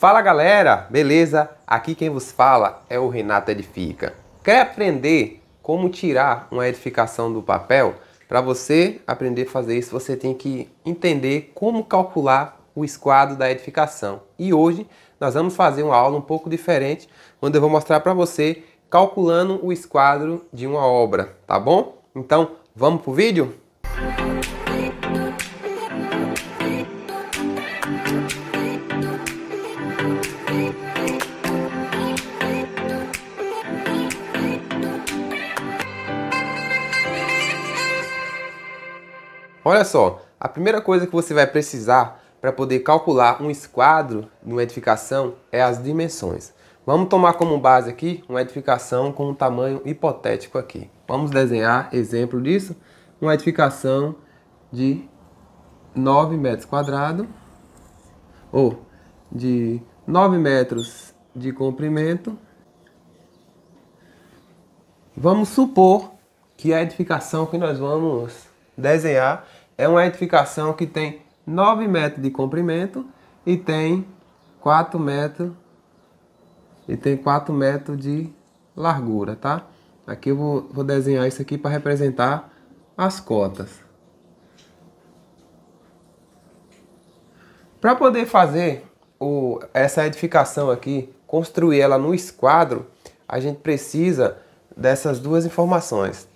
Fala galera, beleza? Aqui quem vos fala é o Renato Edifica. Quer aprender como tirar uma edificação do papel? Para você aprender a fazer isso, você tem que entender como calcular o esquadro da edificação. E hoje nós vamos fazer uma aula um pouco diferente, onde eu vou mostrar para você calculando o esquadro de uma obra, tá bom? Então, vamos pro vídeo? Olha só, a primeira coisa que você vai precisar para poder calcular um esquadro de uma edificação é as dimensões. Vamos tomar como base aqui uma edificação com um tamanho hipotético aqui. Vamos desenhar exemplo disso. Uma edificação de 9 metros quadrados, ou de 9 metros de comprimento. Vamos supor que a edificação que nós vamos desenhar é uma edificação que tem 9 metros de comprimento e tem 4 metros e tem 4 metros de largura, tá? Aqui eu vou, vou desenhar isso aqui para representar as cotas. Para poder fazer o, essa edificação aqui, construir ela no esquadro, a gente precisa dessas duas informações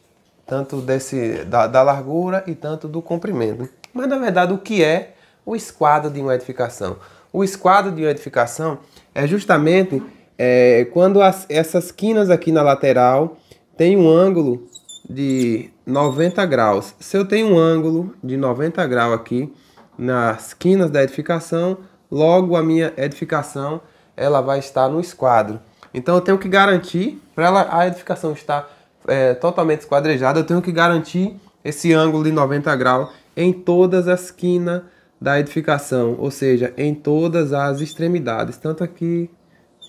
tanto desse, da, da largura e tanto do comprimento. Mas na verdade o que é o esquadro de uma edificação? O esquadro de uma edificação é justamente é, quando as, essas quinas aqui na lateral tem um ângulo de 90 graus. Se eu tenho um ângulo de 90 graus aqui nas quinas da edificação, logo a minha edificação ela vai estar no esquadro. Então eu tenho que garantir para a edificação estar é, totalmente esquadrejada, eu tenho que garantir esse ângulo de 90 graus em todas as esquinas da edificação, ou seja, em todas as extremidades, tanto aqui,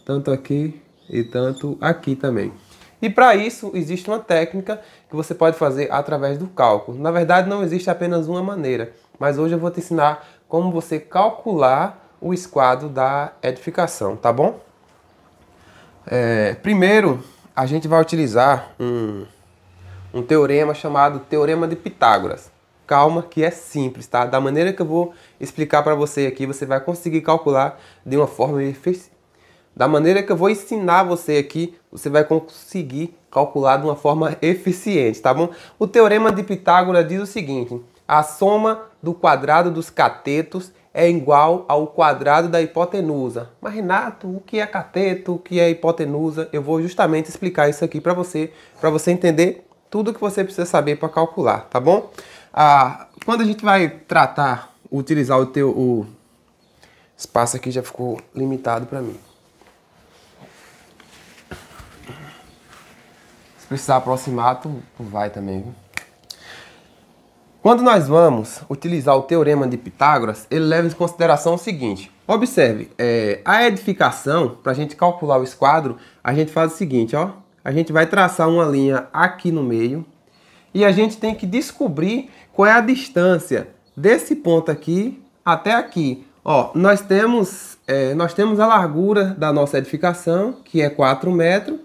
tanto aqui e tanto aqui também. E para isso existe uma técnica que você pode fazer através do cálculo. Na verdade, não existe apenas uma maneira, mas hoje eu vou te ensinar como você calcular o esquadro da edificação, tá bom? É, primeiro, a gente vai utilizar um, um teorema chamado Teorema de Pitágoras. Calma, que é simples, tá? Da maneira que eu vou explicar para você aqui, você vai conseguir calcular de uma forma da maneira que eu vou ensinar você aqui, você vai conseguir calcular de uma forma eficiente, tá bom? O teorema de Pitágoras diz o seguinte: a soma do quadrado dos catetos é igual ao quadrado da hipotenusa. Mas Renato, o que é cateto? O que é hipotenusa? Eu vou justamente explicar isso aqui para você, para você entender tudo que você precisa saber para calcular, tá bom? Ah, quando a gente vai tratar, utilizar o teu o espaço aqui já ficou limitado para mim. Se precisar aproximar, tu, tu vai também, viu? Quando nós vamos utilizar o teorema de Pitágoras, ele leva em consideração o seguinte. Observe, é, a edificação, para a gente calcular o esquadro, a gente faz o seguinte, ó. A gente vai traçar uma linha aqui no meio e a gente tem que descobrir qual é a distância desse ponto aqui até aqui. Ó, nós temos, é, nós temos a largura da nossa edificação, que é 4 metros,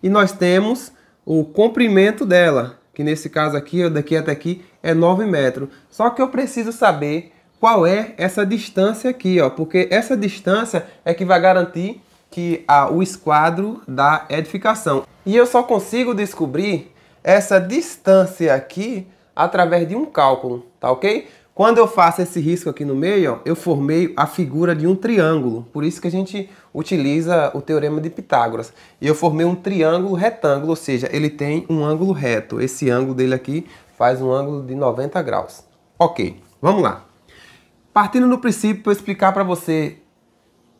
e nós temos o comprimento dela, que nesse caso aqui, daqui até aqui, é 9 metros. Só que eu preciso saber qual é essa distância aqui, ó, porque essa distância é que vai garantir que a, o esquadro da edificação. E eu só consigo descobrir essa distância aqui através de um cálculo, tá ok? Quando eu faço esse risco aqui no meio, ó, eu formei a figura de um triângulo. Por isso que a gente utiliza o teorema de Pitágoras. E eu formei um triângulo retângulo, ou seja, ele tem um ângulo reto. Esse ângulo dele aqui faz um ângulo de 90 graus. Ok, vamos lá. Partindo do princípio, para explicar para você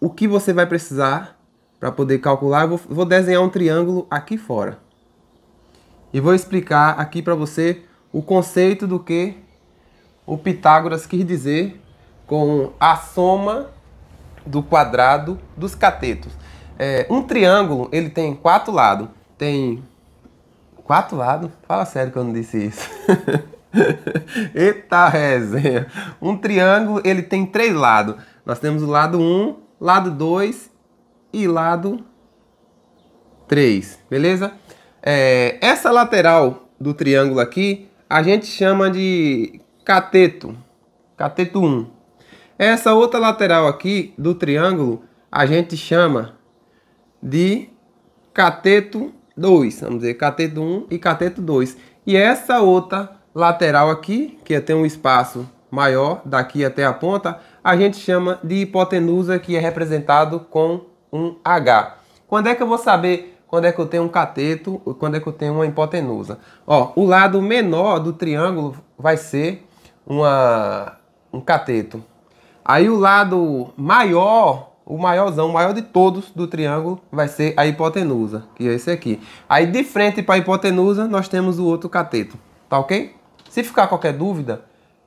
o que você vai precisar para poder calcular, eu vou desenhar um triângulo aqui fora. E vou explicar aqui para você o conceito do que o Pitágoras quis dizer com a soma do quadrado dos catetos. É, um triângulo ele tem quatro lados. Tem Quatro lados? Fala sério que eu não disse isso. Eita resenha! Um triângulo, ele tem três lados. Nós temos o lado 1, lado 2 e lado 3, beleza? É, essa lateral do triângulo aqui, a gente chama de cateto, cateto 1. Essa outra lateral aqui do triângulo, a gente chama de cateto 2, vamos dizer, cateto 1 e cateto 2. E essa outra lateral aqui, que é, tem um espaço maior daqui até a ponta, a gente chama de hipotenusa, que é representado com um H. Quando é que eu vou saber quando é que eu tenho um cateto, quando é que eu tenho uma hipotenusa? Ó, o lado menor do triângulo vai ser uma, um cateto. Aí o lado maior o maiorzão, o maior de todos do triângulo vai ser a hipotenusa, que é esse aqui. Aí de frente para a hipotenusa nós temos o outro cateto, tá ok? Se ficar qualquer dúvida,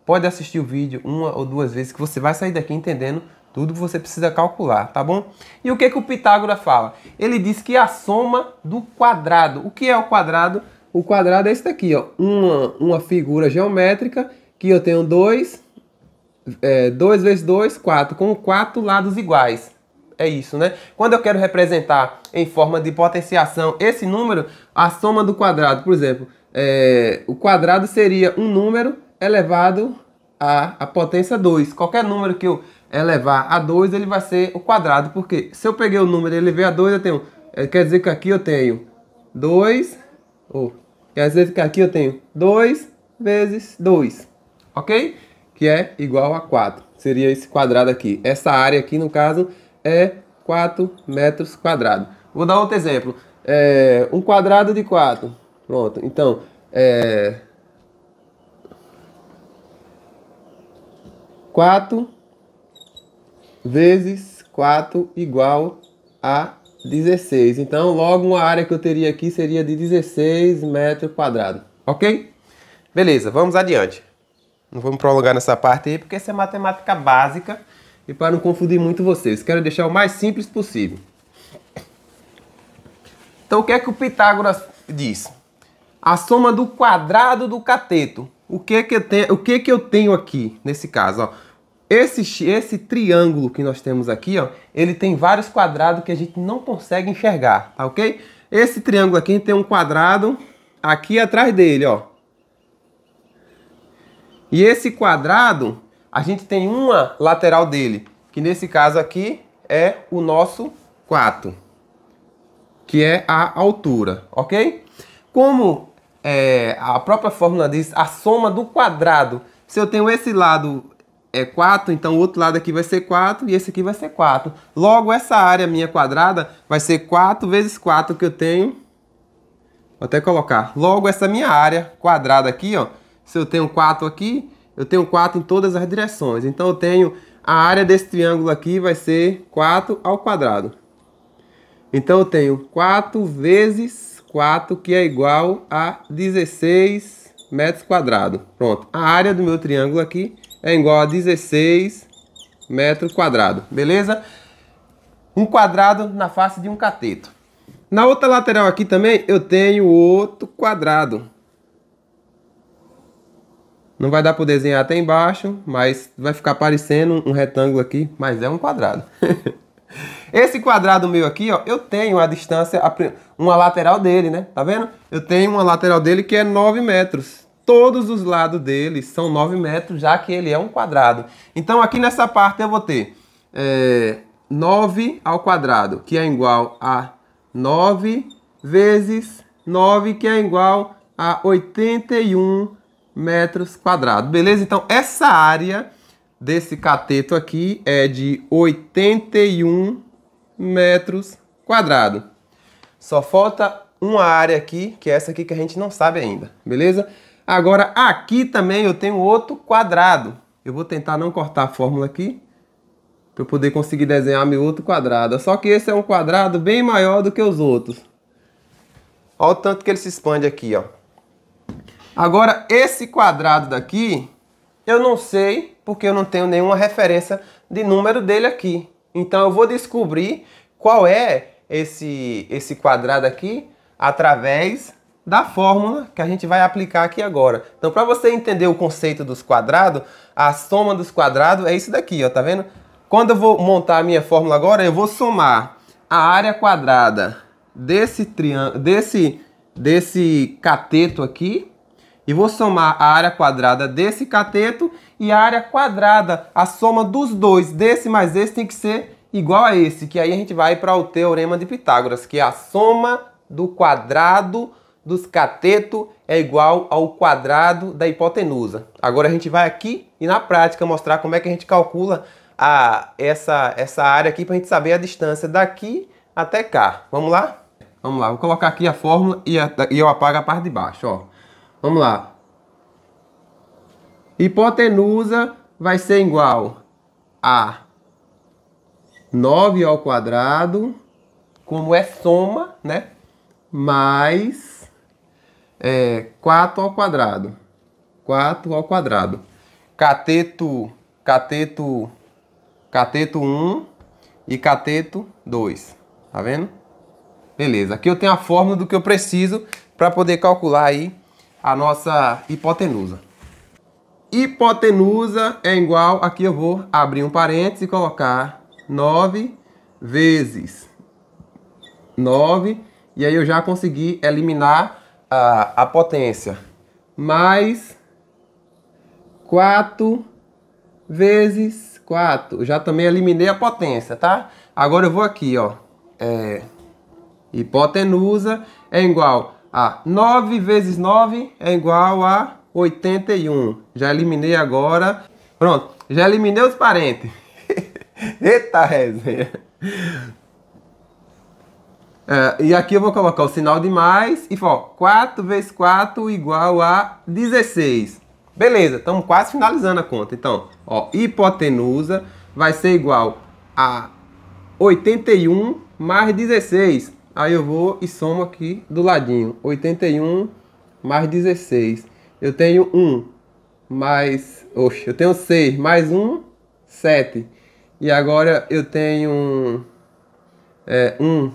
pode assistir o vídeo uma ou duas vezes que você vai sair daqui entendendo tudo que você precisa calcular, tá bom? E o que, que o Pitágoras fala? Ele diz que a soma do quadrado. O que é o quadrado? O quadrado é esse daqui, ó. Uma, uma figura geométrica que eu tenho dois é, 2 vezes 2, 4, com 4 lados iguais. É isso, né? Quando eu quero representar em forma de potenciação esse número, a soma do quadrado, por exemplo, é, o quadrado seria um número elevado à, a potência 2. Qualquer número que eu elevar a 2, ele vai ser o quadrado, porque se eu peguei o número e elevei a 2, eu tenho... É, quer dizer que aqui eu tenho 2... Oh, quer dizer que aqui eu tenho 2 vezes 2, ok? ok? que é igual a 4. Seria esse quadrado aqui. Essa área aqui, no caso, é 4 metros quadrados. Vou dar outro exemplo. É, um quadrado de 4. Pronto. Então, é... 4 vezes 4 igual a 16. Então, logo uma área que eu teria aqui seria de 16 metros quadrados. Ok? Beleza, vamos adiante. Não vou me prolongar nessa parte aí, porque essa é matemática básica e para não confundir muito vocês. Quero deixar o mais simples possível. Então, o que é que o Pitágoras diz? A soma do quadrado do cateto. O que é que eu tenho, o que é que eu tenho aqui, nesse caso? Ó? Esse, esse triângulo que nós temos aqui, ó, ele tem vários quadrados que a gente não consegue enxergar, tá ok? Esse triângulo aqui tem um quadrado aqui atrás dele, ó. E esse quadrado, a gente tem uma lateral dele, que nesse caso aqui é o nosso 4, que é a altura, ok? Como é, a própria fórmula diz, a soma do quadrado, se eu tenho esse lado é 4, então o outro lado aqui vai ser 4 e esse aqui vai ser 4. Logo, essa área minha quadrada vai ser 4 vezes 4 que eu tenho. Vou até colocar. Logo, essa minha área quadrada aqui, ó, se eu tenho 4 aqui, eu tenho 4 em todas as direções. Então eu tenho a área desse triângulo aqui vai ser 4 ao quadrado. Então eu tenho 4 vezes 4, que é igual a 16 metros quadrados. Pronto, a área do meu triângulo aqui é igual a 16 metros quadrados, beleza? Um quadrado na face de um cateto. Na outra lateral aqui também eu tenho outro quadrado. Não vai dar para desenhar até embaixo, mas vai ficar parecendo um retângulo aqui, mas é um quadrado. Esse quadrado meu aqui, ó, eu tenho a distância, uma lateral dele, né? Tá vendo? Eu tenho uma lateral dele que é 9 metros. Todos os lados dele são 9 metros, já que ele é um quadrado. Então aqui nessa parte eu vou ter é, 9 ao quadrado, que é igual a 9 vezes 9, que é igual a 81 metros quadrados. Beleza? Então, essa área desse cateto aqui é de 81 metros quadrados. Só falta uma área aqui, que é essa aqui que a gente não sabe ainda, beleza? Agora, aqui também eu tenho outro quadrado. Eu vou tentar não cortar a fórmula aqui, para eu poder conseguir desenhar meu outro quadrado. Só que esse é um quadrado bem maior do que os outros. Olha o tanto que ele se expande aqui, ó. Agora, esse quadrado daqui, eu não sei, porque eu não tenho nenhuma referência de número dele aqui. Então, eu vou descobrir qual é esse, esse quadrado aqui através da fórmula que a gente vai aplicar aqui agora. Então, para você entender o conceito dos quadrados, a soma dos quadrados é isso daqui, ó, tá vendo? Quando eu vou montar a minha fórmula agora, eu vou somar a área quadrada desse, desse, desse cateto aqui e vou somar a área quadrada desse cateto e a área quadrada, a soma dos dois, desse mais esse, tem que ser igual a esse, que aí a gente vai para o Teorema de Pitágoras, que é a soma do quadrado dos cateto é igual ao quadrado da hipotenusa. Agora a gente vai aqui e na prática mostrar como é que a gente calcula a, essa, essa área aqui para a gente saber a distância daqui até cá. Vamos lá? Vamos lá, vou colocar aqui a fórmula e, a, e eu apago a parte de baixo, ó. Vamos lá. Hipotenusa vai ser igual a 9 ao quadrado, como é soma, né? Mais é, 4 ao quadrado. 4 ao quadrado. Cateto, cateto, cateto 1 e cateto 2. Tá vendo? Beleza. Aqui eu tenho a fórmula do que eu preciso para poder calcular aí a nossa hipotenusa. Hipotenusa é igual, aqui eu vou abrir um parênteses e colocar 9 vezes 9, e aí eu já consegui eliminar a, a potência, mais 4 vezes 4. Já também eliminei a potência, tá? Agora eu vou aqui, ó. É, hipotenusa é igual a 9 vezes 9 é igual a 81. Já eliminei agora. Pronto, já eliminei os parentes. Eita resenha. É, e aqui eu vou colocar o sinal de mais e ó, 4 vezes 4 igual a 16. Beleza, estamos quase finalizando a conta. Então, ó, hipotenusa vai ser igual a 81 mais 16. Aí eu vou e somo aqui do ladinho. 81 mais 16. Eu tenho 1 mais... Oxe, eu tenho 6 mais 1, 7. E agora eu tenho é, 1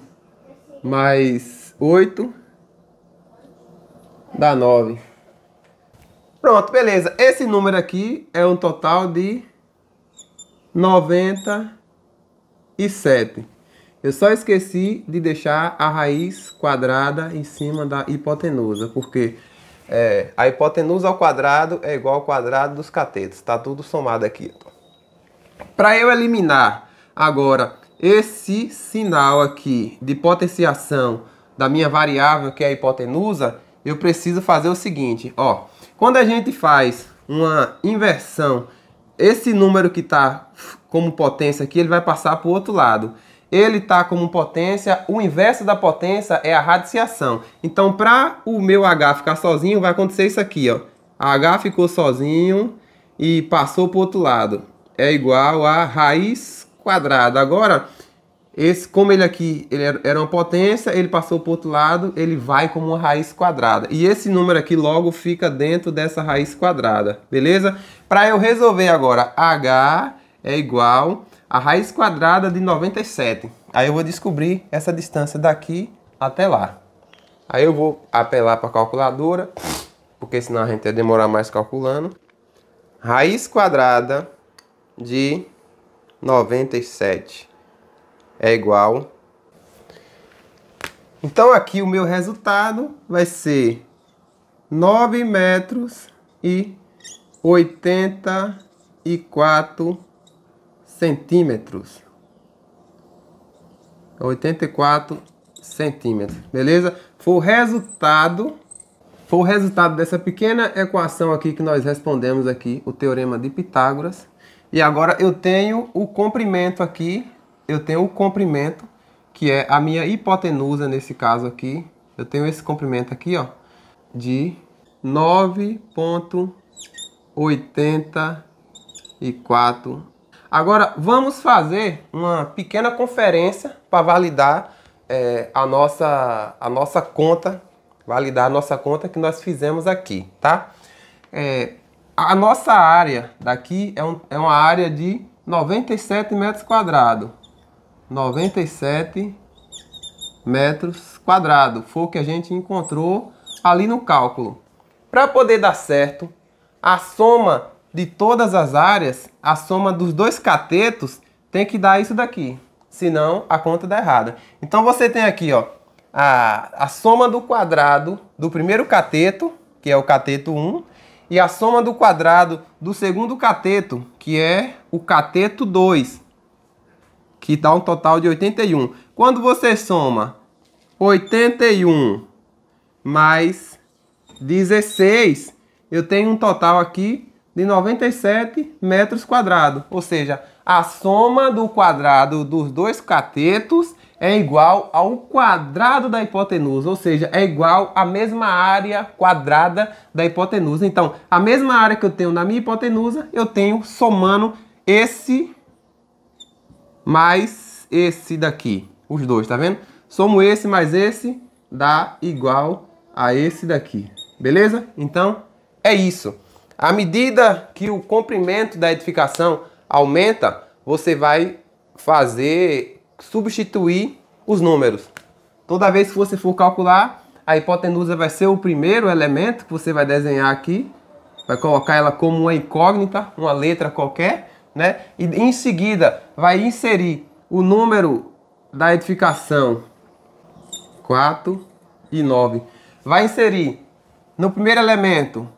mais 8 dá 9. Pronto, beleza. Esse número aqui é um total de 97. Eu só esqueci de deixar a raiz quadrada em cima da hipotenusa, porque é, a hipotenusa ao quadrado é igual ao quadrado dos catetos. Está tudo somado aqui. Para eu eliminar agora esse sinal aqui de potenciação da minha variável, que é a hipotenusa, eu preciso fazer o seguinte. Ó, quando a gente faz uma inversão, esse número que está como potência aqui, ele vai passar para o outro lado ele está como potência, o inverso da potência é a radiciação. Então, para o meu H ficar sozinho, vai acontecer isso aqui, ó. H ficou sozinho e passou para o outro lado. É igual a raiz quadrada. Agora, esse, como ele aqui ele era uma potência, ele passou para o outro lado, ele vai como uma raiz quadrada. E esse número aqui logo fica dentro dessa raiz quadrada, beleza? Para eu resolver agora, H é igual a raiz quadrada de 97. Aí eu vou descobrir essa distância daqui até lá. Aí eu vou apelar para a calculadora, porque senão a gente ia demorar mais calculando. Raiz quadrada de 97 é igual. Então aqui o meu resultado vai ser 9 metros e 84 metros centímetros. 84 é centímetros, beleza? Foi o resultado, foi o resultado dessa pequena equação aqui que nós respondemos aqui, o Teorema de Pitágoras. E agora eu tenho o comprimento aqui, eu tenho o comprimento, que é a minha hipotenusa nesse caso aqui. Eu tenho esse comprimento aqui, ó, de 9.84 Agora vamos fazer uma pequena conferência para validar é, a, nossa, a nossa conta, validar a nossa conta que nós fizemos aqui, tá? É, a nossa área daqui é, um, é uma área de 97 metros quadrados. 97 metros quadrados foi o que a gente encontrou ali no cálculo. Para poder dar certo, a soma de todas as áreas, a soma dos dois catetos tem que dar isso daqui. Senão, a conta dá errada. Então, você tem aqui ó, a, a soma do quadrado do primeiro cateto, que é o cateto 1, e a soma do quadrado do segundo cateto, que é o cateto 2, que dá um total de 81. Quando você soma 81 mais 16, eu tenho um total aqui de 97 metros quadrados. Ou seja, a soma do quadrado dos dois catetos é igual ao quadrado da hipotenusa, ou seja, é igual à mesma área quadrada da hipotenusa. Então, a mesma área que eu tenho na minha hipotenusa, eu tenho somando esse mais esse daqui. Os dois, tá vendo? Somo esse mais esse, dá igual a esse daqui. Beleza? Então, é isso. À medida que o comprimento da edificação aumenta, você vai fazer substituir os números. Toda vez que você for calcular, a hipotenusa vai ser o primeiro elemento que você vai desenhar aqui. Vai colocar ela como uma incógnita, uma letra qualquer, né? E em seguida vai inserir o número da edificação 4 e 9. Vai inserir no primeiro elemento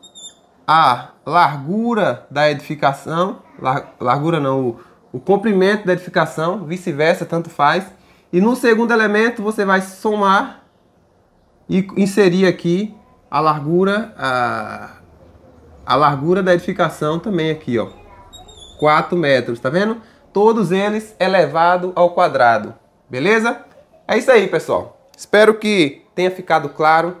a largura da edificação, lar, largura não, o, o comprimento da edificação, vice-versa, tanto faz. E no segundo elemento você vai somar e inserir aqui a largura, a, a largura da edificação também aqui, ó. 4 metros, tá vendo? Todos eles elevado ao quadrado, beleza? É isso aí, pessoal. Espero que tenha ficado claro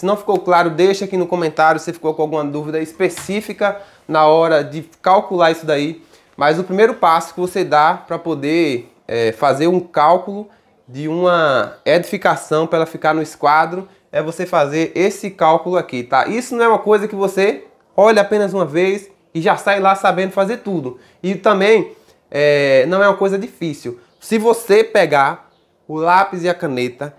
se não ficou claro, deixa aqui no comentário se ficou com alguma dúvida específica na hora de calcular isso daí. Mas o primeiro passo que você dá para poder é, fazer um cálculo de uma edificação para ela ficar no esquadro é você fazer esse cálculo aqui, tá? Isso não é uma coisa que você olha apenas uma vez e já sai lá sabendo fazer tudo. E também é, não é uma coisa difícil. Se você pegar o lápis e a caneta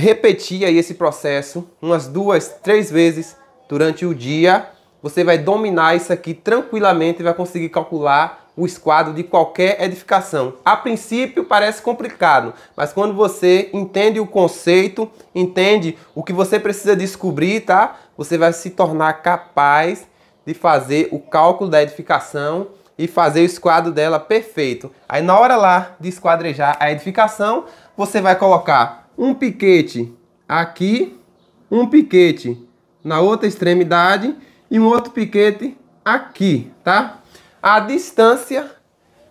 repetir aí esse processo umas duas, três vezes durante o dia. Você vai dominar isso aqui tranquilamente e vai conseguir calcular o esquadro de qualquer edificação. A princípio parece complicado, mas quando você entende o conceito, entende o que você precisa descobrir, tá? Você vai se tornar capaz de fazer o cálculo da edificação e fazer o esquadro dela perfeito. Aí na hora lá de esquadrejar a edificação, você vai colocar um piquete aqui, um piquete na outra extremidade e um outro piquete aqui, tá? A distância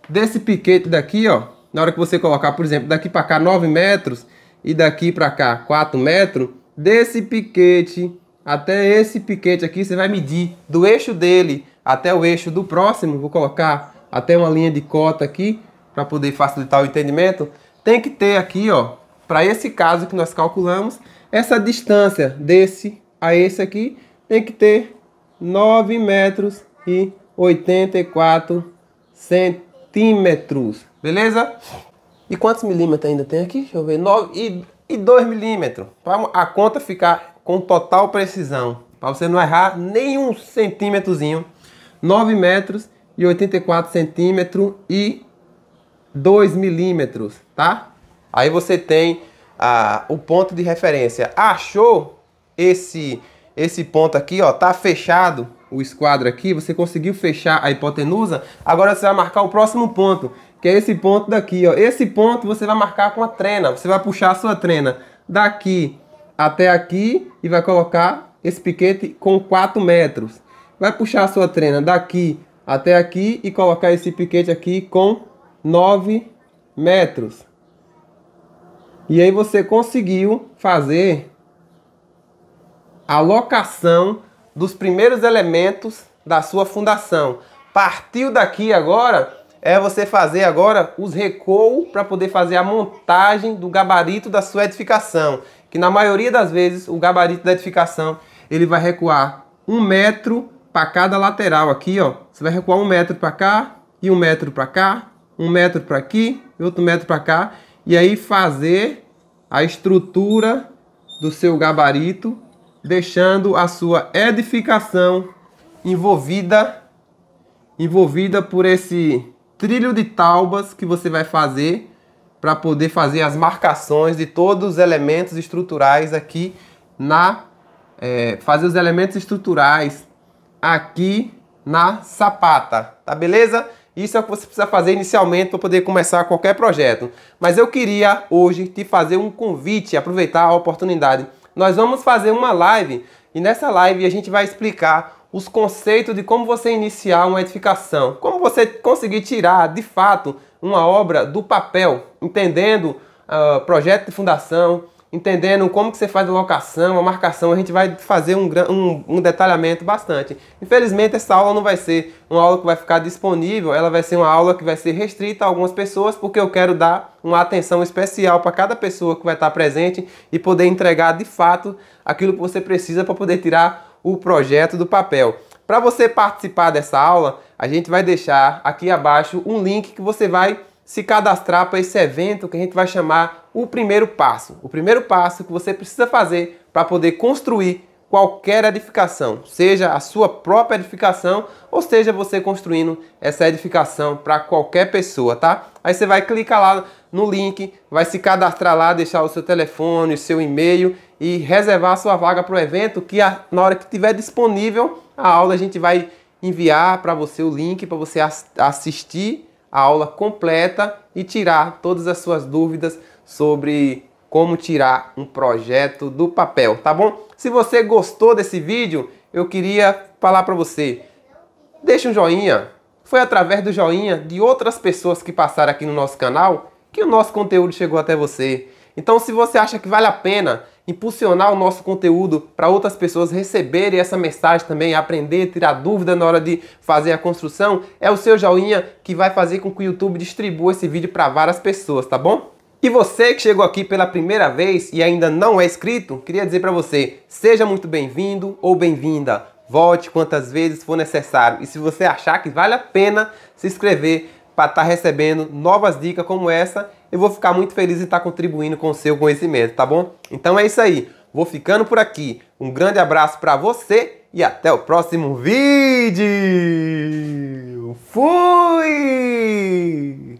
desse piquete daqui, ó, na hora que você colocar, por exemplo, daqui para cá 9 metros e daqui para cá 4 metros, desse piquete até esse piquete aqui, você vai medir do eixo dele até o eixo do próximo, vou colocar até uma linha de cota aqui para poder facilitar o entendimento, tem que ter aqui, ó, para esse caso que nós calculamos, essa distância desse a esse aqui tem que ter 9 metros e 84 centímetros, beleza? E quantos milímetros ainda tem aqui? Deixa eu ver, 9 e, e 2 milímetros, para a conta ficar com total precisão, para você não errar nenhum centímetrozinho, 9 metros e 84 centímetros e 2 milímetros, tá? Aí você tem ah, o ponto de referência. Achou esse, esse ponto aqui, ó, tá fechado o esquadro aqui, você conseguiu fechar a hipotenusa, agora você vai marcar o próximo ponto, que é esse ponto daqui, ó. Esse ponto você vai marcar com a trena, você vai puxar a sua trena daqui até aqui e vai colocar esse piquete com 4 metros. Vai puxar a sua trena daqui até aqui e colocar esse piquete aqui com 9 metros. E aí você conseguiu fazer a locação dos primeiros elementos da sua fundação. Partiu daqui agora é você fazer agora os recuos para poder fazer a montagem do gabarito da sua edificação. Que na maioria das vezes o gabarito da edificação ele vai recuar um metro para cada lateral aqui, ó. Você vai recuar um metro para cá e um metro para cá, um metro para aqui e outro metro para cá e aí fazer a estrutura do seu gabarito, deixando a sua edificação envolvida envolvida por esse trilho de taubas que você vai fazer para poder fazer as marcações de todos os elementos estruturais aqui na é, fazer os elementos estruturais aqui na sapata, tá beleza? Isso é o que você precisa fazer inicialmente para poder começar qualquer projeto. Mas eu queria hoje te fazer um convite, aproveitar a oportunidade. Nós vamos fazer uma live e nessa live a gente vai explicar os conceitos de como você iniciar uma edificação, como você conseguir tirar de fato uma obra do papel, entendendo uh, projeto de fundação, entendendo como que você faz a locação, a marcação, a gente vai fazer um, um, um, detalhamento bastante. Infelizmente essa aula não vai ser uma aula que vai ficar disponível, ela vai ser uma aula que vai ser restrita a algumas pessoas, porque eu quero dar uma atenção especial para cada pessoa que vai estar presente e poder entregar de fato aquilo que você precisa para poder tirar o projeto do papel. Para você participar dessa aula, a gente vai deixar aqui abaixo um link que você vai se cadastrar para esse evento que a gente vai chamar o primeiro passo. O primeiro passo que você precisa fazer para poder construir qualquer edificação, seja a sua própria edificação ou seja você construindo essa edificação para qualquer pessoa, tá? Aí você vai clicar lá no link, vai se cadastrar lá, deixar o seu telefone, o seu e-mail e reservar a sua vaga para o evento, que a, na hora que tiver disponível a aula a gente vai enviar para você o link para você assistir a aula completa e tirar todas as suas dúvidas sobre como tirar um projeto do papel, tá bom? Se você gostou desse vídeo, eu queria falar para você, deixa um joinha. Foi através do joinha de outras pessoas que passaram aqui no nosso canal que o nosso conteúdo chegou até você. Então, se você acha que vale a pena impulsionar o nosso conteúdo para outras pessoas receberem essa mensagem também, aprender, tirar dúvida na hora de fazer a construção, é o seu joinha que vai fazer com que o YouTube distribua esse vídeo para várias pessoas, tá bom? E você que chegou aqui pela primeira vez e ainda não é inscrito, queria dizer para você, seja muito bem-vindo ou bem-vinda. Volte quantas vezes for necessário. E se você achar que vale a pena se inscrever para estar tá recebendo novas dicas como essa eu vou ficar muito feliz em estar contribuindo com o seu conhecimento, tá bom? Então é isso aí. Vou ficando por aqui. Um grande abraço para você e até o próximo vídeo. Fui!